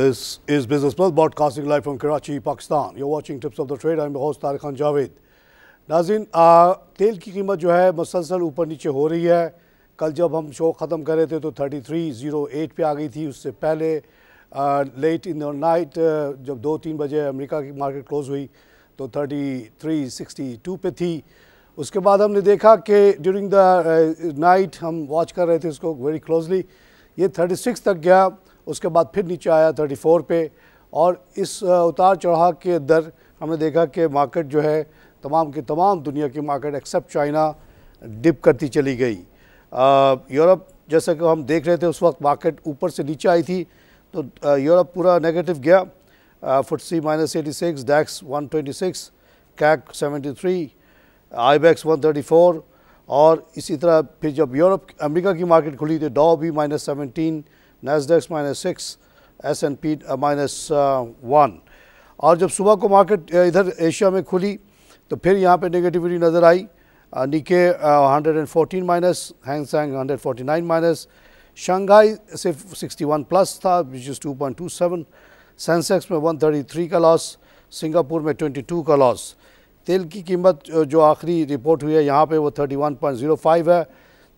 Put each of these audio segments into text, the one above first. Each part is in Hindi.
This is Business Plus broadcasting live from Karachi, Pakistan You're watching Tips of the Trade. I'm your host Tariq Khan Javed नाजिन तेल की कीमत जो है मुसलसल ऊपर नीचे हो रही है कल जब हम शो ख़त्म कर रहे थे तो 33.08 पे आ गई थी उससे पहले लेट इन द नाइट जब दो तीन बजे अमेरिका की मार्केट क्लोज हुई तो 33.62 पे थी उसके बाद हमने देखा कि ड्यूरिंग द नाइट हम वॉच कर रहे थे उसको वेरी क्लोजली ये 36 तक गया उसके बाद फिर नीचे आया 34 पे और इस उतार चढ़ाव के दर हमने देखा कि मार्केट जो है तमाम की तमाम दुनिया की मार्केट एक्सेप्ट चाइना डिप करती चली गई यूरोप जैसा कि हम देख रहे थे उस वक्त मार्केट ऊपर से नीचे आई थी तो यूरोप पूरा नेगेटिव गया FTSE minus eighty six DAX one twenty six CAC seventy three IBEX one thirty four और इसी तरह फिर जब यूरोप अमेरिका की मार्केट खुली थी तो डॉ भी minus seventeen Nasdaq minus six S N P minus one और जब सुबह को मार्केट uh, इधर एशिया में खुली तो फिर यहाँ पे नेगेटिविटी नज़र आई Nikkei hundred and fourteen minus Hang Seng hundred forty nine minus Shanghai सिर्फ सिक्सटी वन प्लस था which is two point two seven Sensex में वन थर्टी थ्री का लॉस सिंगापुर में ट्वेंटी टू का लॉस तेल की कीमत uh, जो आखिरी रिपोर्ट हुई है यहाँ पे वो thirty one point zero five है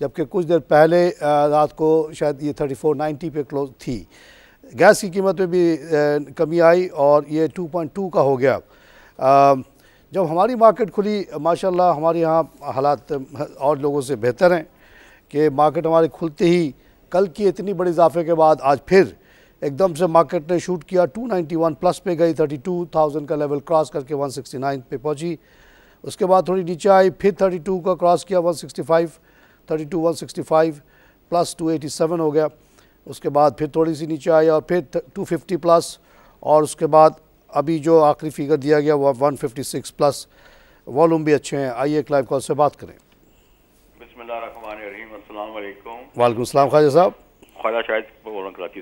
जबकि कुछ देर पहले रात को शायद ये 3490 पे क्लोज थी गैस की कीमत में भी कमी आई और ये 2.2 का हो गया जब हमारी मार्केट खुली माशाल्लाह हमारे यहाँ हालात और लोगों से बेहतर हैं कि मार्केट हमारे खुलते ही कल की इतनी बड़ी इजाफे के बाद आज फिर एकदम से मार्केट ने शूट किया 291 प्लस पे गई 32,000 का लेवल क्रॉस करके 169 पे पहुंची उसके बाद थोड़ी नीचे आई फिर 32 का क्रॉस किया 165 thirty two one sixty five plus two eighty seven हो गया उसके बाद फिर थोड़ी सी नीचे आई और फिर टू फिफ्टी प्लस और उसके बाद अभी जो आखिरी फिगर दिया गया वो one fifty six plus volume भी अच्छे हैं आइए एक लाइव कॉल से बात करें वालेकुम सलाम ख्वाजा साहब ख्वाजा शाहिद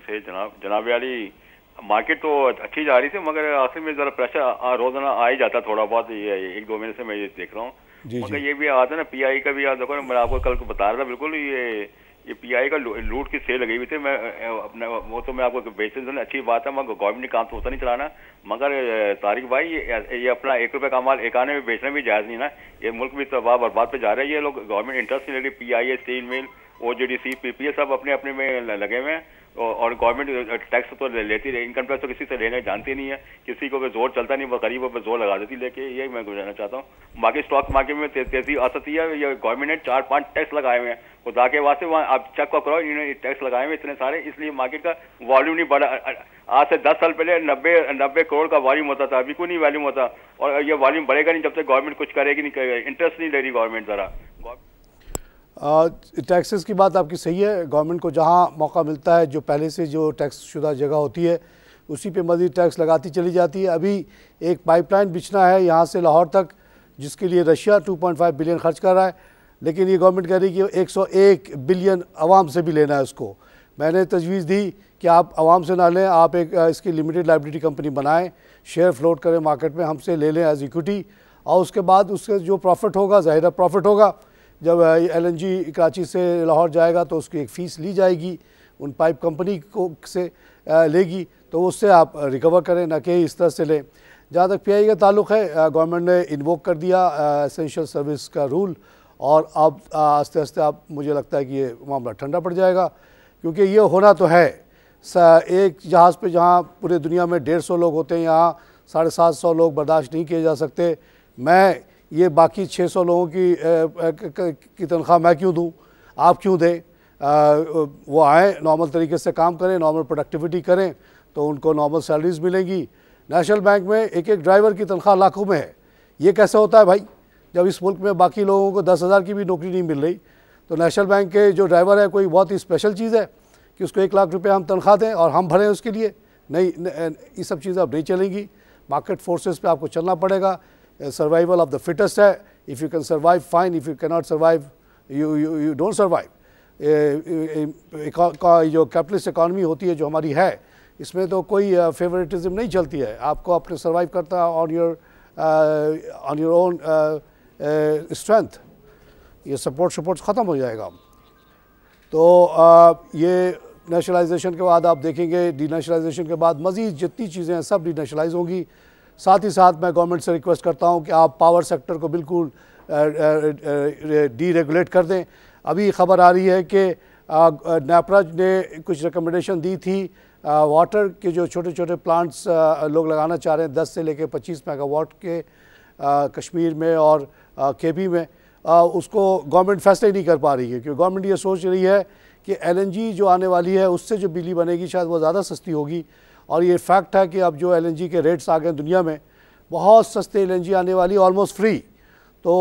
से जनाब जनाब अली मार्केट तो अच्छी जा रही थी मगर आखिर में ज़रा प्रेशर रोजाना आ ही जाता थोड़ा बहुत ये एक दो महीने से मैं ये देख रहा हूँ मगर ये भी आता है ना पीआई का भी याद मैं आपको कल को बता रहा था बिल्कुल ये ये पीआई का लूट की सेल लगी हुई थी मैं अपने वो तो मैं आपको बेचते तो अच्छी बात है मगर गवर्नमेंट ने काम तो होता नहीं चलाना मगर तारिक भाई ये, ये अपना एक रुपये का माल एकाने में बेचना भी जायज़ नहीं ना ये मुल्क भी तबाह बर्बाद पे जा रहा है ये लोग गवर्नमेंट इंटरेस्ट नहीं ले रही P I A steel mill O G D C P P A सब अपने अपने में लगे हुए हैं और गवर्नमेंट टैक्स uh, तो लेती रही इनकम टैक्स तो किसी से लेने जानती नहीं है किसी को भी जोर चलता नहीं वो गरीबों पर जोर लगा देती लेके ये मैं गुजरना चाहता हूँ बाकी स्टॉक मार्केट में ते, तेजी आ सकती है ये गवर्नमेंट ने चार पाँच टैक्स लगाए हुए हैं वो के वास्ते वहाँ आप चेक करो इन्होंने टैक्स लगाए हुए इतने सारे इसलिए मार्केट का वॉल्यूम नहीं बढ़ा आज से दस साल पहले नब्बे नब्बे करोड़ का वॉल्यूम होता था अभी को नहीं वॉल्यूम होता और ये वॉल्यूम बढ़ेगा नहीं जब तक गवर्नमेंट कुछ करेगी नहीं इंटरेस्ट नहीं ले रही गवर्नमेंट ज़रा टैक्सेस की बात आपकी सही है गवर्नमेंट को जहाँ मौका मिलता है जो पहले से जो टैक्स शुदा जगह होती है उसी पे मजीद टैक्स लगाती चली जाती है अभी एक पाइपलाइन बिछना है यहाँ से लाहौर तक जिसके लिए रशिया 2.5 बिलियन खर्च कर रहा है लेकिन ये गवर्नमेंट कह रही है कि 101 बिलियन आवाम से भी लेना है उसको मैंने तजवीज़ दी कि आप आवाम से ना लें आप एक इसकी लिमिटेड लाइब्रेटी कंपनी बनाएँ शेयर फ्लोट करें मार्केट में हमसे ले लें एज इक्विटी और उसके बाद उसका जो प्रॉफिट होगा ज़ाहिर प्रॉफिट होगा जब एलएनजी कराची से लाहौर जाएगा तो उसकी एक फ़ीस ली जाएगी उन पाइप कंपनी को से लेगी तो उससे आप रिकवर करें ना कि इस तरह से लें जहाँ तक पी का ताल्लुक़ है गवर्नमेंट ने इन्वोक कर दिया एसेंशियल सर्विस का रूल और अब आस्ते आस्ते आप मुझे लगता है कि ये मामला ठंडा पड़ जाएगा क्योंकि ये होना तो है एक जहाज़ पे जहाँ पूरे दुनिया में डेढ़ सौ लोग होते हैं यहाँ साढ़े सात सौ लोग बर्दाश्त नहीं किए जा सकते मैं ये बाकी 600 लोगों की की तनख्वाह मैं क्यों दूँ आप क्यों दें वो आएँ नॉर्मल तरीके से काम करें नॉर्मल प्रोडक्टिविटी करें तो उनको नॉर्मल सैलरीज मिलेंगी नेशनल बैंक में एक एक ड्राइवर की तनख्वाह लाखों में है ये कैसे होता है भाई जब इस मुल्क में बाकी लोगों को दस हज़ार की भी नौकरी नहीं मिल रही तो नेशनल बैंक के जो ड्राइवर है कोई बहुत ही स्पेशल चीज़ है कि उसको एक लाख रुपये हम तनख्वाह दें और हम भरें उसके लिए नहीं ये सब चीज़ें अब नहीं चलेंगी मार्केट फोर्सेस पे आपको चलना पड़ेगा Uh, survival of the fittest है uh, if you can survive fine if you cannot survive you you you don't survive का uh, जो कैपिटलिस्ट इकॉनमी होती है जो हमारी है इसमें तो कोई फेवरेटिज्म नहीं चलती है आपको अपने सर्वाइव करता on your on your own strength ये सपोर्ट सपोर्ट ख़त्म हो जाएगा तो uh, ये नेशनलाइजेशन के बाद आप देखेंगे डी के बाद मज़ीद जितनी चीज़ें हैं सब डी होंगी साथ ही साथ मैं गवर्नमेंट से रिक्वेस्ट करता हूँ कि आप पावर सेक्टर को बिल्कुल डीरेगुलेट कर दें अभी खबर आ रही है कि नेपराज ने कुछ रिकमेंडेशन दी थी वाटर के जो छोटे छोटे प्लांट्स लोग लगाना चाह रहे हैं 10 से लेकर 25 मेगावाट के आ, कश्मीर में और के पी में आ, उसको गवर्नमेंट फैसला ही नहीं कर पा रही है क्योंकि गवर्नमेंट ये सोच रही है कि एलएनजी जो आने वाली है उससे जो बिजली बनेगी शायद वो ज़्यादा सस्ती होगी और ये फैक्ट है कि अब जो एल के रेट्स आ गए दुनिया में बहुत सस्ते एल आने वाली ऑलमोस्ट फ्री तो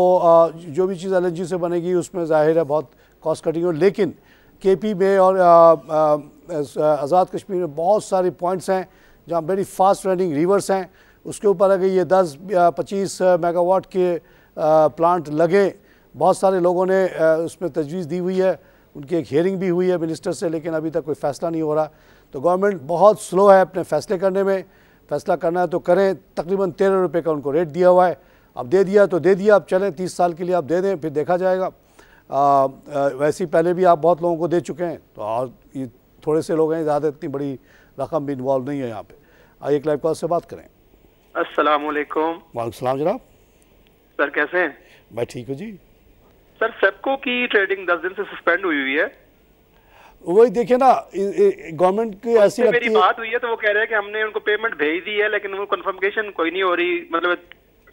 जो भी चीज़ एल से बनेगी उसमें जाहिर है बहुत कॉस्ट कटिंग हो लेकिन के पी में और आज़ाद कश्मीर में बहुत सारे पॉइंट्स हैं जहाँ वेरी फास्ट रनिंग रिवर्स हैं उसके ऊपर अगर ये 10 पच्चीस मेगावाट के प्लांट लगे बहुत सारे लोगों ने उसमें तजवीज़ दी हुई है उनकी एक हियरिंग भी हुई है मिनिस्टर से लेकिन अभी तक कोई फैसला नहीं हो रहा तो गवर्नमेंट बहुत स्लो है अपने फैसले करने में फैसला करना है तो करें तकरीबन तेरह रुपये का उनको रेट दिया हुआ है अब दे दिया तो दे दिया अब चलें तीस साल के लिए आप दे दें फिर देखा जाएगा आ, वैसे पहले भी आप बहुत लोगों को दे चुके हैं तो और ये थोड़े से लोग हैं ज़्यादा इतनी बड़ी रकम भी इन्वॉल्व नहीं है यहाँ पे आइए एक कॉल से बात करें अस्सलाम वालेकुम वालेकुम जनाब सर कैसे हैं मैं ठीक हूँ जी सर सेपको की ट्रेडिंग दस दिन से सस्पेंड हुई हुई है वही देखिए ना गवर्नमेंट की ऐसी लगती मेरी बात हुई है तो वो कह रहे हैं कि हमने उनको पेमेंट भेज दी है लेकिन वो कंफर्मेशन कोई नहीं हो रही मतलब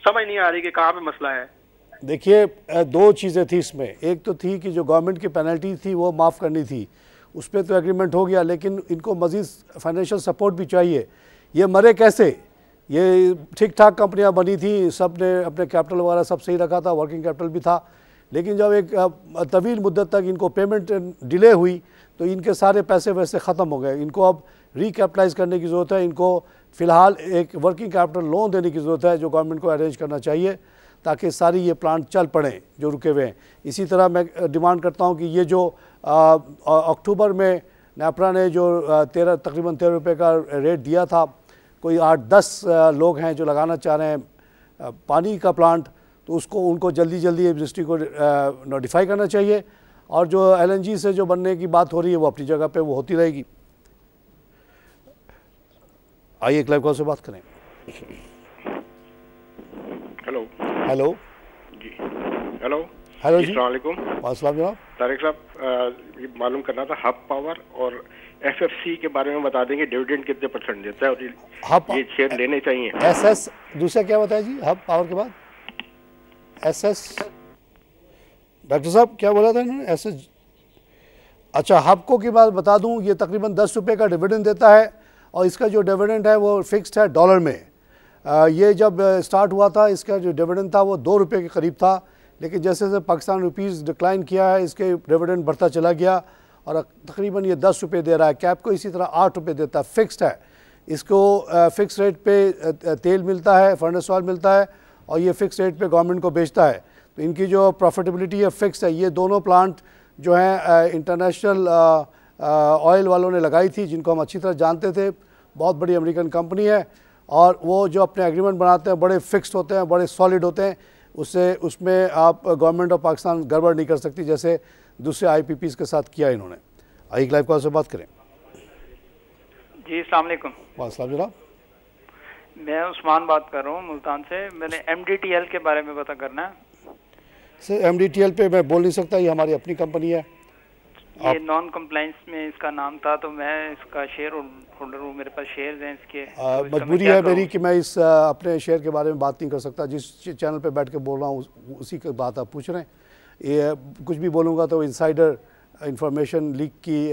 समझ नहीं आ रही कि कहाँ पे मसला है देखिए दो चीज़ें थी इसमें एक तो थी कि जो गवर्नमेंट की पेनल्टी थी वो माफ़ करनी थी उस पर तो एग्रीमेंट हो गया लेकिन इनको मज़ीद फाइनेंशियल सपोर्ट भी चाहिए ये मरे कैसे ये ठीक ठाक कंपनियाँ बनी थी सब ने अपने कैपिटल वगैरह सब सही रखा था वर्किंग कैपिटल भी था लेकिन जब एक तवील मुद्दत तक इनको पेमेंट डिले हुई तो इनके सारे पैसे वैसे ख़त्म हो गए इनको अब रिकेपिटलाइज करने की ज़रूरत है इनको फ़िलहाल एक वर्किंग कैपिटल लोन देने की ज़रूरत है जो गवर्नमेंट को अरेंज करना चाहिए ताकि सारी ये प्लांट चल पड़े जो रुके हुए हैं इसी तरह मैं डिमांड करता हूँ कि ये जो अक्टूबर में नेपरा ने जो तेरह तकरीबन तेरह रुपये का रेट दिया था कोई आठ दस लोग हैं जो लगाना चाह रहे हैं पानी का प्लांट तो उसको उनको जल्दी जल्दी इंडस्ट्री को नोटिफाई करना चाहिए और जो एल से जो बनने की बात हो रही है वो अपनी जगह पे वो होती रहेगी आइए क्लब लाइव से बात करें हेलो हेलो जी हेलो हेलो जी अस्सलाम जनाब तारिक साहब ये मालूम करना था हब पावर और एफएफसी के बारे में बता देंगे डिविडेंड कितने परसेंट देता है और ये, ये शेयर लेने चाहिए एसएस दूसरा क्या बताया जी हब पावर के बाद एसएस डॉक्टर साहब क्या बोला था इन्होंने ऐसे अच्छा हबको की बात बता दूं ये तकरीबन दस रुपये का डिविडेंड देता है और इसका जो डिविडेंड है वो फिक्स्ड है डॉलर में आ, ये जब स्टार्ट हुआ था इसका जो डिविडेंड था वो दो रुपये के करीब था लेकिन जैसे जैसे पाकिस्तान रुपीज़ डिक्लाइन किया है इसके डिविडेंड बढ़ता चला गया और तकरीबन ये दस रुपये दे रहा है कैप को इसी तरह आठ रुपये देता है फिक्सड है इसको फिक्स रेट पर तेल मिलता है फर्नेस ऑयल मिलता है और ये फिक्स रेट पर गवर्नमेंट को बेचता है तो इनकी जो प्रॉफिटेबिलिटी है फिक्स है ये दोनों प्लांट जो हैं इंटरनेशनल ऑयल वालों ने लगाई थी जिनको हम अच्छी तरह जानते थे बहुत बड़ी अमेरिकन कंपनी है और वो जो अपने एग्रीमेंट बनाते हैं बड़े फिक्स होते हैं बड़े सॉलिड होते हैं उससे उसमें आप गवर्नमेंट ऑफ पाकिस्तान गड़बड़ नहीं कर सकती जैसे दूसरे आई के साथ किया इन्होंने आई लाइफ कॉल से बात करें जी अलैक्म वाल जनाब मैं उस्मान बात कर रहा हूँ मुल्तान से मैंने एम के बारे में पता करना है एम डी पे मैं बोल नहीं सकता ये हमारी अपनी कंपनी है ये नॉन कंप्लाइंस में इसका नाम था तो मैं इसका शेयर होल्डर हूँ मेरे पास शेयर हैं इसके तो मजबूरी है मेरी कि मैं इस अपने शेयर के बारे में बात नहीं कर सकता जिस चैनल पे बैठ के बोल रहा हूँ उसी की बात आप पूछ रहे हैं ये कुछ भी बोलूँगा तो इनसाइडर इंफॉर्मेशन लीक की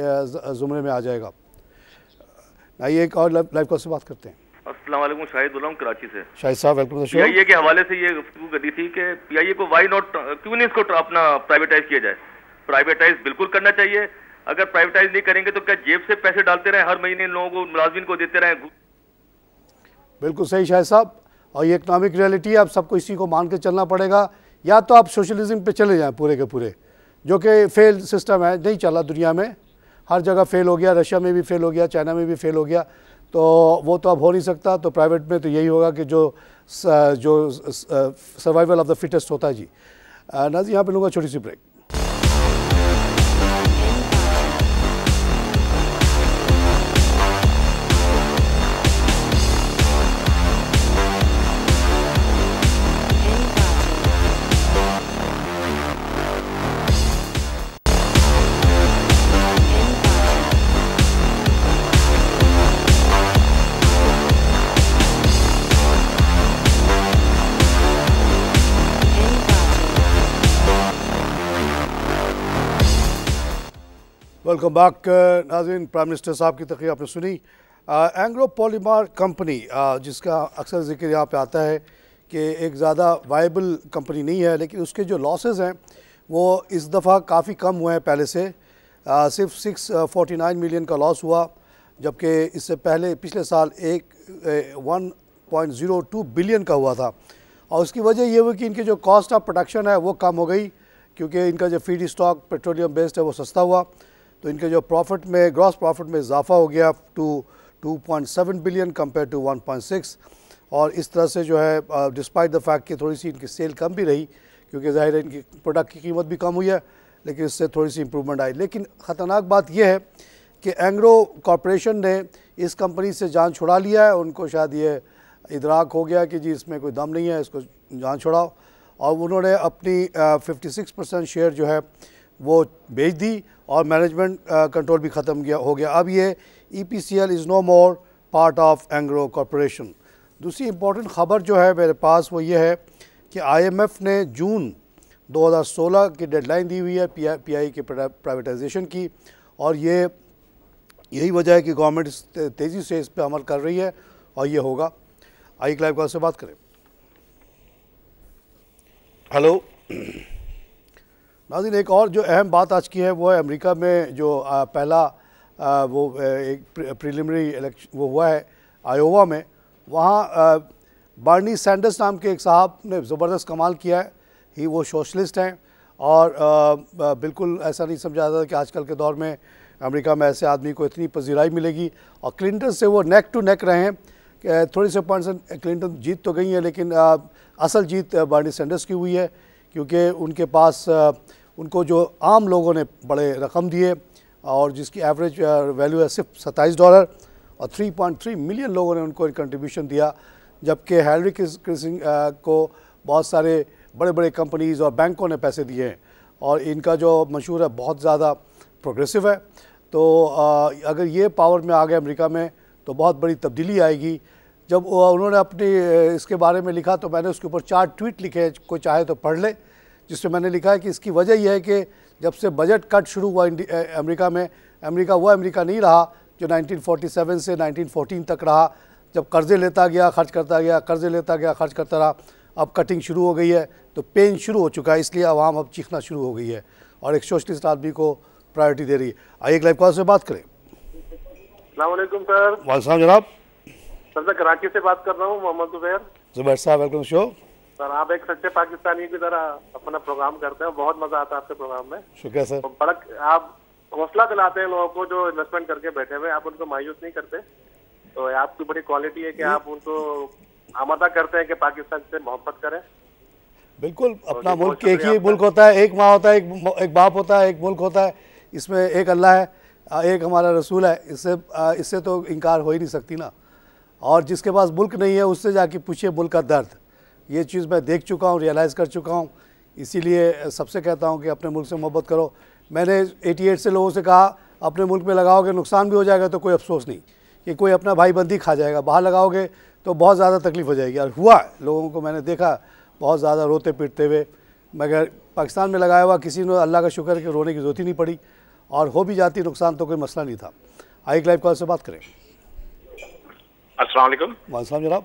जुमरे में आ जाएगा आइए एक और लाइव कॉल से बात करते हैं असलम शाहिद कराची से शाहिद साहब वेलकम के हवाले से ये थी कि को वाई नॉट क्यों नहीं इसको अपना प्राइवेटाइज किया जाए प्राइवेटाइज बिल्कुल करना चाहिए अगर प्राइवेटाइज नहीं करेंगे तो क्या जेब से पैसे डालते रहे हर महीने लोगों को को देते रहे बिल्कुल सही शाहिद साहब और ये इकनॉमिक रियलिटी है आप सबको इसी को मान के चलना पड़ेगा या तो आप सोशलिज्म पे चले जाएं पूरे के पूरे जो कि फेल सिस्टम है नहीं चला दुनिया में हर जगह फेल हो गया रशिया में भी फेल हो गया चाइना में भी फेल हो गया तो वो तो अब हो नहीं सकता तो प्राइवेट में तो यही होगा कि जो जो सर्वाइवल ऑफ द फिटेस्ट होता है जी नाजी यहाँ पे लूँगा छोटी सी ब्रेक वेलकम बैक नाजिन प्राइम मिनिस्टर साहब की तकरीर आपने सुनी एंग्लो पॉलीमार कंपनी जिसका अक्सर जिक्र यहाँ पे आता है कि एक ज़्यादा वाइबल कंपनी नहीं है लेकिन उसके जो लॉसेज हैं वो इस दफ़ा काफ़ी कम हुए हैं पहले से आ, uh, सिर्फ सिक्स फोर्टी नाइन मिलियन का लॉस हुआ जबकि इससे पहले पिछले साल एक one point zero two billion का हुआ था और उसकी वजह यह हुई कि इनकी जो कॉस्ट ऑफ प्रोडक्शन है वो कम हो गई क्योंकि इनका जो फीड स्टॉक पेट्रोलियम बेस्ड है वो सस्ता हुआ तो इनके जो प्रॉफिट में ग्रॉस प्रॉफिट में इजाफा हो गया टू 2.7 बिलियन कम्पेयर टू 1.6 और इस तरह से जो है डिस्पाइट द फैक्ट कि थोड़ी सी इनकी सेल कम भी रही क्योंकि ज़ाहिर है इनकी प्रोडक्ट की कीमत भी कम हुई है लेकिन इससे थोड़ी सी इम्प्रूवमेंट आई लेकिन ख़तरनाक बात यह है कि एंग्रो कॉरपोरेशन ने इस कंपनी से जान छुड़ा लिया है उनको शायद ये इधराक हो गया कि जी इसमें कोई दम नहीं है इसको जान छुड़ाओ और उन्होंने अपनी फिफ्टी परसेंट शेयर जो है वो बेच दी और मैनेजमेंट कंट्रोल uh, भी ख़त्म गया हो गया अब ये E P C L is no more part of Engro corporation दूसरी इम्पोर्टेंट ख़बर जो है मेरे पास वो ये है कि आई एम एफ़ ने जून 2016 की डेडलाइन दी हुई है पी पी आई के प्राइवेटाइजेशन की और ये यही वजह है कि गवर्नमेंट तेज़ी से इस पर अमल कर रही है और ये होगा आई क्लाइव कॉल से बात करें हेलो नाजिन एक और जो अहम बात आज की है वो है अमेरिका में जो पहला वो एक प्रिलिमिनरी इलेक्शन वो हुआ है आयोवा में वहाँ बार्नी सैंडर्स नाम के एक साहब ने ज़बरदस्त कमाल किया है ही वो सोशलिस्ट हैं और बिल्कुल ऐसा नहीं समझा जाता कि आजकल के दौर में अमेरिका में ऐसे आदमी को इतनी पजीराई मिलेगी और क्लिंटन से वो नेक टू नेक रहे हैं थोड़ी से पॉइंट क्लिंटन जीत तो गई हैं लेकिन असल जीत बार्नी सैंडर्स की हुई है क्योंकि उनके पास उनको जो आम लोगों ने बड़े रकम दिए और जिसकी एवरेज वैल्यू है सिर्फ सत्ताईस डॉलर और 3.3 मिलियन लोगों ने उनको कंट्रीब्यूशन दिया जबकि हैलरी क्रिसिंग को बहुत सारे बड़े बड़े कंपनीज़ और बैंकों ने पैसे दिए हैं और इनका जो मशहूर है बहुत ज़्यादा प्रोग्रेसिव है तो अगर ये पावर में आ गए अमेरिका में तो बहुत बड़ी तब्दीली आएगी जब उन्होंने अपनी इसके बारे में लिखा तो मैंने उसके ऊपर चार ट्वीट लिखे कोई चाहे तो पढ़ ले जिसमें मैंने लिखा है कि इसकी वजह यह है कि जब से बजट कट शुरू हुआ अमेरिका में अमेरिका वो अमेरिका नहीं रहा जो 1947 से 1914 तक रहा जब कर्ज़े लेता गया खर्च करता गया कर्ज़े लेता गया खर्च करता रहा अब कटिंग शुरू हो गई है तो पेन शुरू हो चुका है इसलिए आवाम अब चीखना शुरू हो गई है और एक सोशलिस्ट आदमी को प्रायोरिटी दे रही है आइए एक लाइफ कॉल से बात करें सर वाल जनाब सर मैं कराची से बात कर रहा हूँ मोहम्मद जुबैर जुबैर साहब वेलकम शो सर आप एक सच्चे पाकिस्तानी की तरह अपना प्रोग्राम करते हैं बहुत मजा आता है आपके प्रोग्राम में शुक्रिया सर तो बड़ा आप हौसला दिलाते हैं लोगों को जो इन्वेस्टमेंट करके बैठे हुए आप उनको मायूस नहीं करते तो आपकी बड़ी क्वालिटी है की आप उनको आमादा करते हैं की पाकिस्तान से मोहब्बत करें बिल्कुल अपना मुल्क एक ही मुल्क होता है एक माँ होता है एक एक बाप होता है एक मुल्क होता है इसमें एक अल्लाह है एक हमारा रसूल है इससे इससे तो इनकार हो ही नहीं सकती ना और जिसके पास मुल्क नहीं है उससे जाके पूछिए मुल्क का दर्द ये चीज़ मैं देख चुका हूँ रियलाइज़ कर चुका हूँ इसीलिए सबसे कहता हूँ कि अपने मुल्क से मोहब्बत करो मैंने 88 से लोगों से कहा अपने मुल्क में लगाओगे नुकसान भी हो जाएगा तो कोई अफसोस नहीं कि कोई अपना भाई बंदी खा जाएगा बाहर लगाओगे तो बहुत ज़्यादा तकलीफ़ हो जाएगी और हुआ लोगों को मैंने देखा बहुत ज़्यादा रोते पीटते हुए मगर पाकिस्तान में लगाया हुआ किसी ने अल्लाह का शुक्र कि रोने की ज़रूरत ही नहीं पड़ी और हो भी जाती नुकसान तो कोई मसला नहीं था आई लाइव कॉल से बात करें अस्सलाम जनाब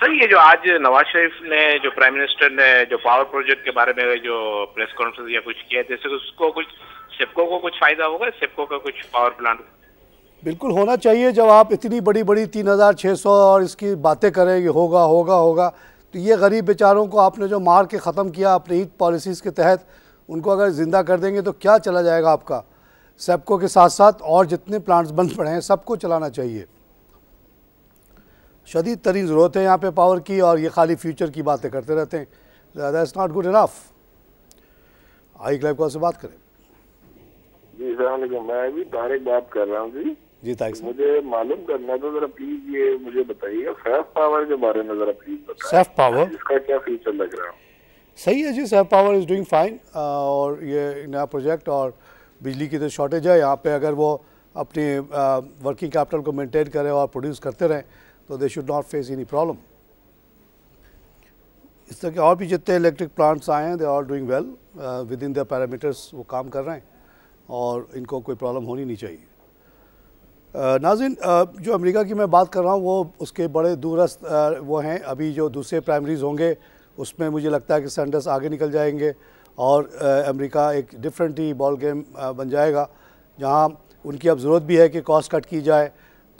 सर ये जो आज नवाज शरीफ ने जो प्राइम मिनिस्टर ने जो पावर प्रोजेक्ट के बारे में जो प्रेस कॉन्फ्रेंस या कुछ किया जैसे तो उसको कुछ सिपको को कुछ फायदा होगा सिपको का कुछ पावर प्लांट बिल्कुल होना चाहिए जब आप इतनी बड़ी बड़ी तीन हज़ार छः सौ और इसकी बातें करें ये होगा होगा होगा तो ये गरीब बेचारों को आपने जो मार के ख़त्म किया अपनी पॉलिसीज़ के तहत उनको अगर ज़िंदा कर देंगे तो क्या चला जाएगा आपका सेपको के साथ साथ और जितने प्लांट्स बंद पड़े हैं सबको चलाना चाहिए शदीद तरीन ज़रूरत है यहाँ पर पावर की और ये खाली फ्यूचर की बातें करते रहते हैं दादा इज़ नॉट गुड इनाफ आई क्लाइव कौन से बात करें जी सर मैं भी तारिक बात कर रहा हूँ जी जी तारिक मुझे मालूम करना था तो जरा प्लीज ये मुझे बताइए सेफ पावर के बारे में जरा प्लीज बताइए सेफ पावर इसका क्या फ्यूचर लग रहा है सही है जी safe power is doing fine और ये नया प्रोजेक्ट और बिजली की तो शॉर्टेज है यहाँ पे अगर वो अपने वर्किंग कैपिटल को मेंटेन करें और प्रोड्यूस करते रहें तो they should not face any problem इस तरह के और भी जितने इलेक्ट्रिक प्लांट्स आए हैं they are doing well within the parameters वो काम कर रहे हैं और इनको कोई प्रॉब्लम होनी नहीं चाहिए uh, नाजिन uh, जो अमेरिका की मैं बात कर रहा हूँ वो उसके बड़े दूरस्थ uh, वो हैं अभी जो दूसरे प्राइमरीज होंगे उसमें मुझे लगता है कि सेंडर्स आगे निकल जाएंगे और uh, अमेरिका एक डिफरेंट ही बॉल गेम uh, बन जाएगा जहाँ उनकी अब ज़रूरत भी है कि कॉस्ट कट की जाए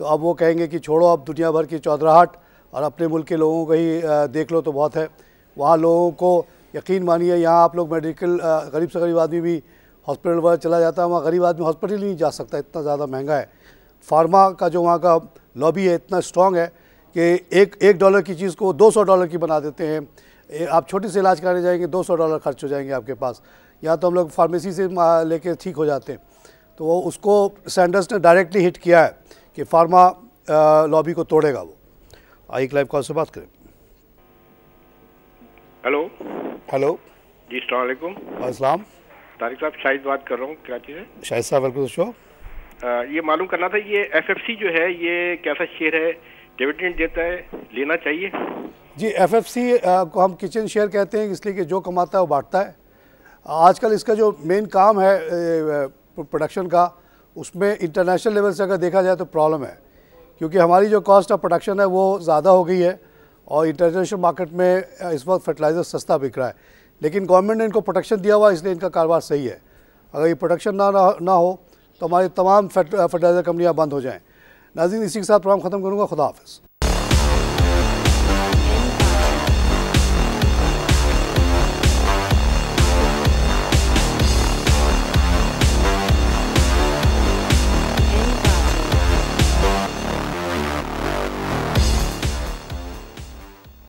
तो अब वो कहेंगे कि छोड़ो अब दुनिया भर की चौधराहट और अपने मुल्क के लोगों को ही देख लो तो बहुत है वहाँ लोगों को यकीन मानिए यहाँ आप लोग मेडिकल गरीब से गरीब आदमी भी हॉस्पिटल वगैरह चला जाता है वहाँ गरीब आदमी हॉस्पिटल ही नहीं जा सकता इतना ज़्यादा महंगा है फार्मा का जो वहाँ का लॉबी है इतना स्ट्रॉन्ग है कि एक एक डॉलर की चीज़ को दो सौ डॉलर की बना देते हैं आप छोटे से इलाज कराने जाएंगे दो सौ डॉलर खर्च हो जाएंगे आपके पास यहाँ तो हम लोग फार्मेसी से लेके ठीक हो जाते हैं तो वो उसको सैंडर्स ने डायरेक्टली हिट किया है कि फार्मा लॉबी को तोड़ेगा वो आई लाइव कॉल से बात करें हेलो हेलो जी सलामकुम अस्सलाम तारिक साहब शाहिद बात कर रहा हूँ कराची से शाहिद साहब वेलकम शो ये मालूम करना था ये एफएफसी जो है ये कैसा शेयर है डिविडेंड देता है लेना चाहिए जी एफएफसी को हम किचन शेयर कहते हैं इसलिए कि जो कमाता है वो बांटता है आजकल इसका जो मेन काम है प्रोडक्शन का उसमें इंटरनेशनल लेवल से अगर देखा जाए तो प्रॉब्लम है क्योंकि हमारी जो कॉस्ट ऑफ प्रोडक्शन है वो ज़्यादा हो गई है और इंटरनेशनल मार्केट में इस वक्त फर्टिलाइज़र सस्ता बिक रहा है लेकिन गवर्नमेंट ने इनको प्रोटेक्शन दिया हुआ इसलिए इनका कारोबार सही है अगर ये प्रोटेक्शन ना ना हो तो हमारी तमाम फर्टिलाइज़र कंपनियाँ बंद हो जाएँ नाजीन इसी के साथ प्रोग्राम ख़त्म करूँगा खुदा हाफ़